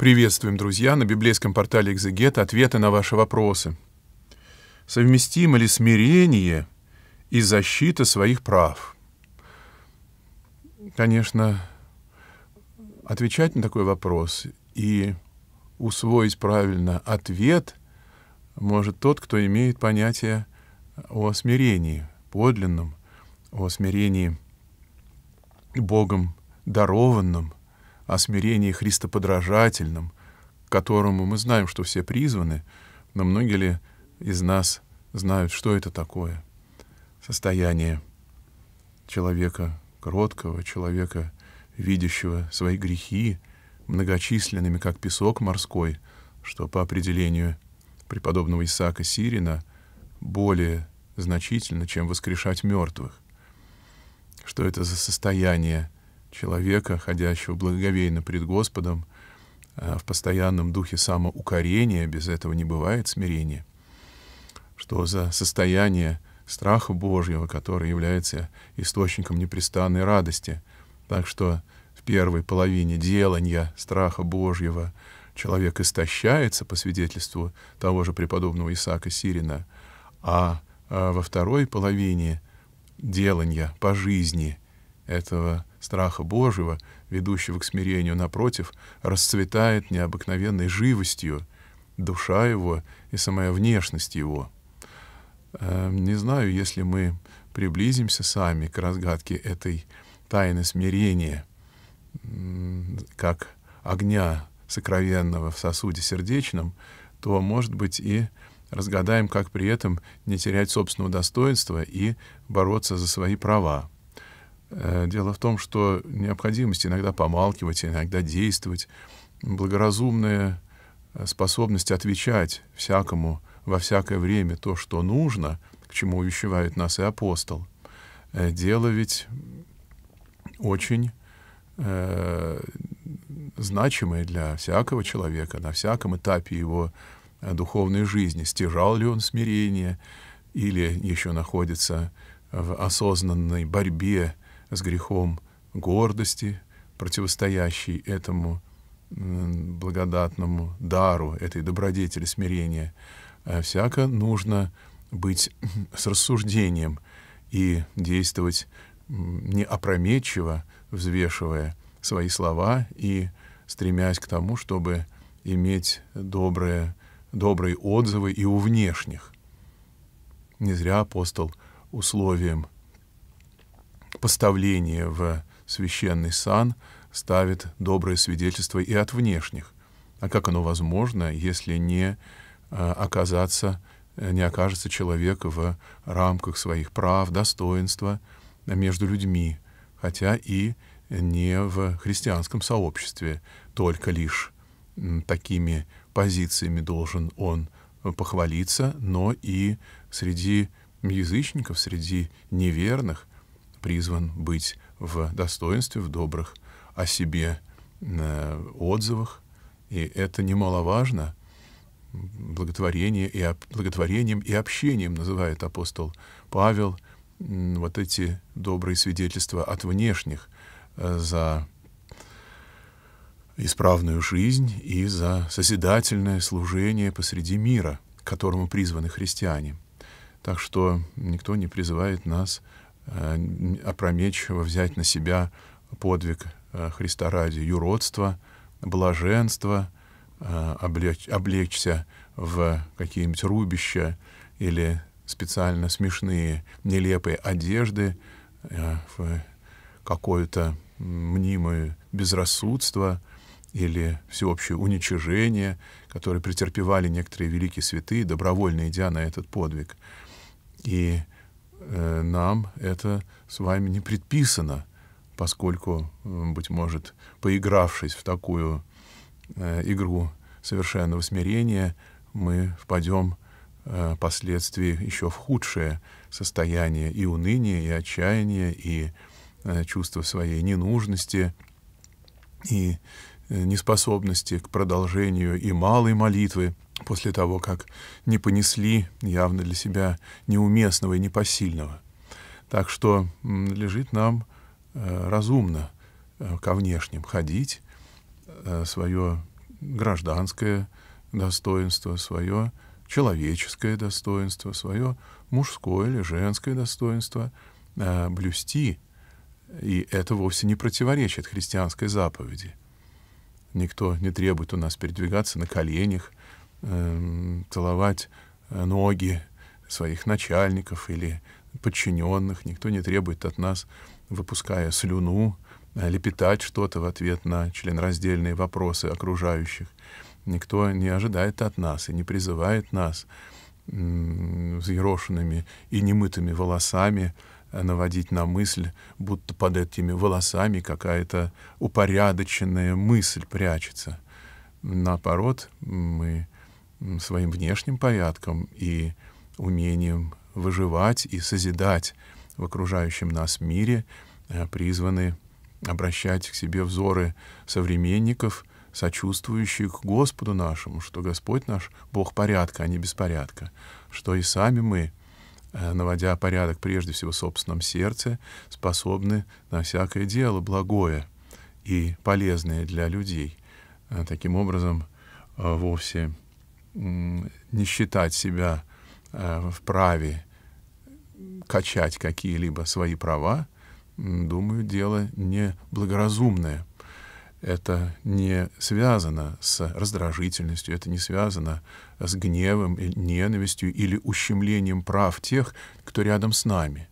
Приветствуем, друзья, на библейском портале «Экзегет» ответы на ваши вопросы. Совместимо ли смирение и защита своих прав? Конечно, отвечать на такой вопрос и усвоить правильно ответ может тот, кто имеет понятие о смирении, подлинном, о смирении Богом дарованном – о смирении христоподражательном, к которому мы знаем, что все призваны, но многие ли из нас знают, что это такое? Состояние человека кроткого, человека, видящего свои грехи, многочисленными, как песок морской, что по определению преподобного Исаака Сирина более значительно, чем воскрешать мертвых. Что это за состояние человека, ходящего благоговейно пред Господом, э, в постоянном духе самоукорения, без этого не бывает смирения. Что за состояние страха Божьего, который является источником непрестанной радости. Так что в первой половине делания страха Божьего человек истощается, по свидетельству того же преподобного Исаака Сирина, а э, во второй половине делания по жизни этого страха Божьего, ведущего к смирению, напротив, расцветает необыкновенной живостью душа его и самая внешность его. Эм, не знаю, если мы приблизимся сами к разгадке этой тайны смирения, как огня сокровенного в сосуде сердечном, то, может быть, и разгадаем, как при этом не терять собственного достоинства и бороться за свои права. Э, дело в том, что необходимость иногда помалкивать, иногда действовать, благоразумная э, способность отвечать всякому во всякое время то, что нужно, к чему увещевает нас и апостол. Э, дело ведь очень э, значимое для всякого человека на всяком этапе его духовной жизни. Стяжал ли он смирение или еще находится в осознанной борьбе с грехом гордости, противостоящей этому благодатному дару, этой добродетели смирения, э, всяко нужно быть с рассуждением и действовать не опрометчиво, взвешивая свои слова и стремясь к тому, чтобы иметь добрые, добрые отзывы и у внешних. Не зря апостол условием — поставление в священный сан ставит доброе свидетельство и от внешних. А как оно возможно, если не э, оказаться, э, не окажется человек в рамках своих прав, достоинства между людьми, хотя и не в христианском сообществе, только лишь такими позициями должен он похвалиться, но и среди язычников, среди неверных, призван быть в достоинстве, в добрых о себе э, отзывах. И это немаловажно. Благотворение и благотворением и общением называет апостол Павел э, вот эти добрые свидетельства от внешних э, за исправную жизнь и за созидательное служение посреди мира, к которому призваны христиане. Так что никто не призывает нас Э, опрометчиво взять на себя подвиг э, Христа ради юродства, блаженства, облечь э, облечься в какие-нибудь рубища или специально смешные, нелепые одежды, в какое-то мнимое безрассудство или всеобщее уничижение, которое претерпевали некоторые великие святые, добровольно идя на этот подвиг. И Э, нам это с вами не предписано, поскольку, быть может, поигравшись в такую э, игру совершенного смирения, мы впадем э, впоследствии еще в худшее состояние и уныние, и отчаяние, и чувство своей ненужности, и неспособности к продолжению и малой молитвы, после того, как не понесли явно для себя неуместного и непосильного. Так что лежит нам э, разумно э, ко внешним ходить, э, свое гражданское достоинство, свое человеческое достоинство, свое мужское или женское достоинство э, блюсти, и это вовсе не противоречит христианской заповеди. Никто не требует у нас передвигаться на коленях, Эм, э, целовать ноги своих начальников или подчиненных. Никто не требует от нас, выпуская слюну, э, лепетать что-то в ответ на членраздельные вопросы окружающих. Никто не ожидает от нас и не призывает нас взъерошенными и немытыми волосами э, наводить на мысль, будто под этими волосами какая-то упорядоченная мысль прячется. Наоборот, мы своим внешним порядком и умением выживать и созидать в окружающем нас мире, э, призваны обращать к себе взоры современников, сочувствующих Господу нашему, что Господь наш — Бог порядка, а не беспорядка, что и сами мы, э, наводя порядок прежде всего в собственном сердце, способны на всякое дело благое и полезное для людей. Э, таким образом, вовсе не считать себя э, вправе качать какие-либо свои права, думаю, дело не благоразумное. Это не связано с раздражительностью, это не связано с гневом, э, ненавистью или ущемлением прав тех, кто рядом с нами.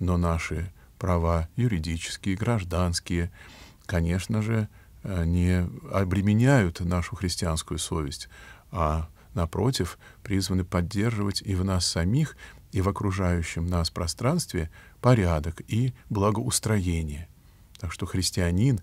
Но наши права юридические, гражданские, конечно же, э, не обременяют нашу христианскую совесть, а напротив, призваны поддерживать и в нас самих, и в окружающем нас пространстве порядок и благоустроение. Так что христианин,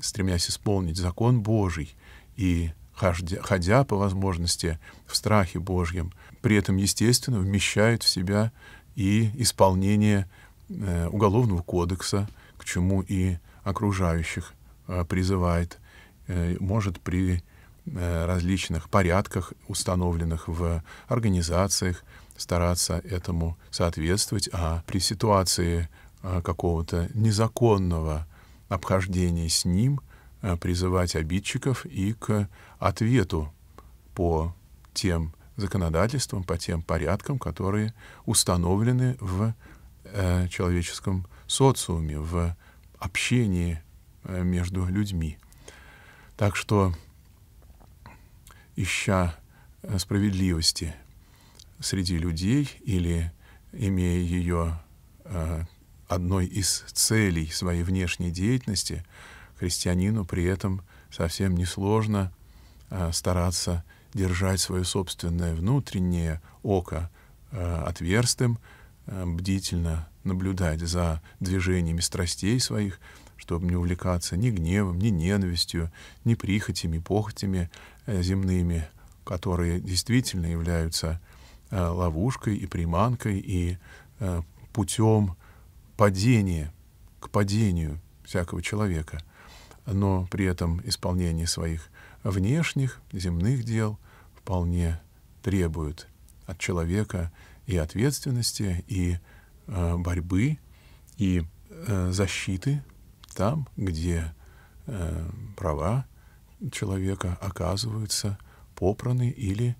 стремясь исполнить закон Божий и ходя, ходя по возможности в страхе Божьем, при этом, естественно, вмещает в себя и исполнение э, Уголовного кодекса, к чему и окружающих э, призывает, э, может при Э, различных порядках, установленных в организациях, стараться этому соответствовать, а при ситуации э, какого-то незаконного обхождения с ним э, призывать обидчиков и к ответу по тем законодательствам, по тем порядкам, которые установлены в человеческом социуме, в общении между людьми. Так что ища э, справедливости среди людей или имея ее э, одной из целей своей внешней деятельности, христианину при этом совсем несложно э, стараться держать свое собственное внутреннее око отверстым, бдительно наблюдать за движениями страстей своих, чтобы не увлекаться ни гневом, ни ненавистью, ни прихотями, похотями, Э, земными, которые действительно являются э, ловушкой и приманкой и э, путем падения к падению всякого человека, но при этом исполнение своих внешних земных дел вполне требует от человека и ответственности, и борьбы, и защиты там, где права человека оказываются попраны или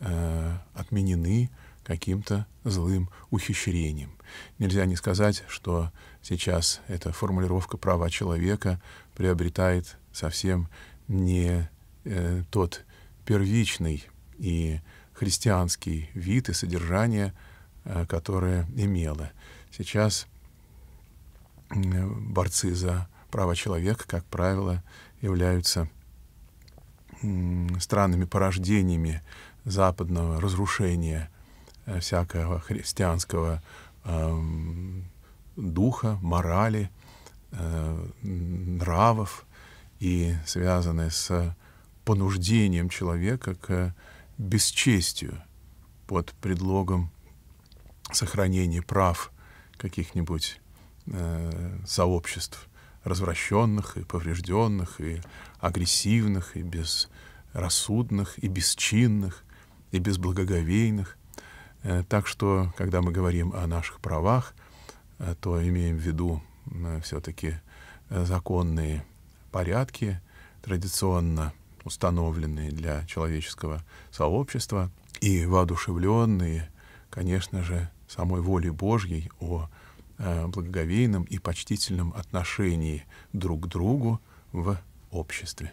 э, отменены каким-то злым ухищрением. Нельзя не сказать, что сейчас эта формулировка права человека приобретает совсем не э, тот первичный и христианский вид и содержание, э, которое имело. Сейчас борцы за права человека, как правило, являются странными порождениями западного разрушения э, всякого христианского духа, морали, э, нравов и связаны с понуждением человека к бесчестию под предлогом сохранения прав каких-нибудь э, сообществ развращенных и поврежденных и агрессивных и без рассудных и бесчинных, и безблагоговейных. Э, так что, когда мы говорим о наших правах, э, то имеем в виду э, все-таки законные порядки, традиционно установленные для человеческого сообщества и воодушевленные, конечно же, самой волей Божьей о благоговейном и почтительном отношении друг к другу в обществе.